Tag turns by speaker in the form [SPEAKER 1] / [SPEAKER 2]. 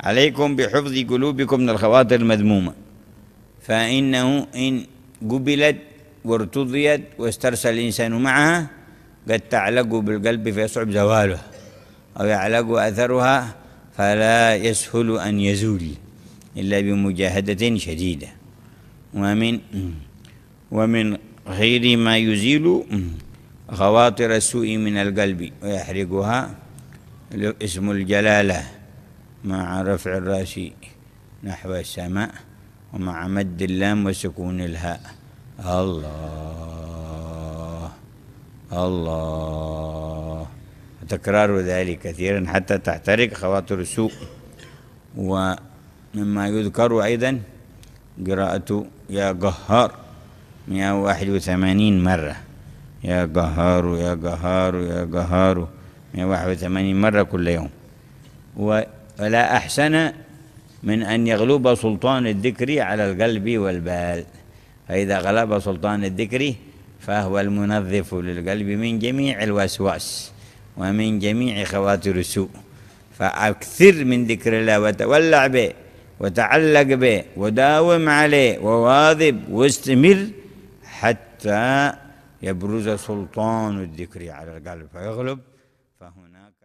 [SPEAKER 1] عليكم بحفظ قلوبكم من الخواطر المذمومة فإنه إن قبلت وارتضيت واسترسل الإنسان معها قد تعلق بالقلب فيصعب زواله أو يعلق أثرها فلا يسهل أن يزول إلا بمجاهدة شديدة ومن ومن غير ما يزيل خواطر السوء من القلب ويحرقها اسم الجلاله مع رفع الراس نحو السماء ومع مد اللام وسكون الهاء الله الله تكرار ذلك كثيرا حتى تحترق خواطر السوء ومما يذكر أيضا قراءة يا قهار 181 مرة يا قهار يا قهار يا قهار 181 مرة كل يوم و فلا أحسن من أن يغلب سلطان الذكر على القلب والبال فإذا غلب سلطان الذكر فهو المنظف للقلب من جميع الوسواس ومن جميع خواطر السوء فأكثر من ذكر الله وتولع به وتعلق به وداوم عليه وواظب واستمر حتى يبرز سلطان الذكر على القلب فيغلب فهناك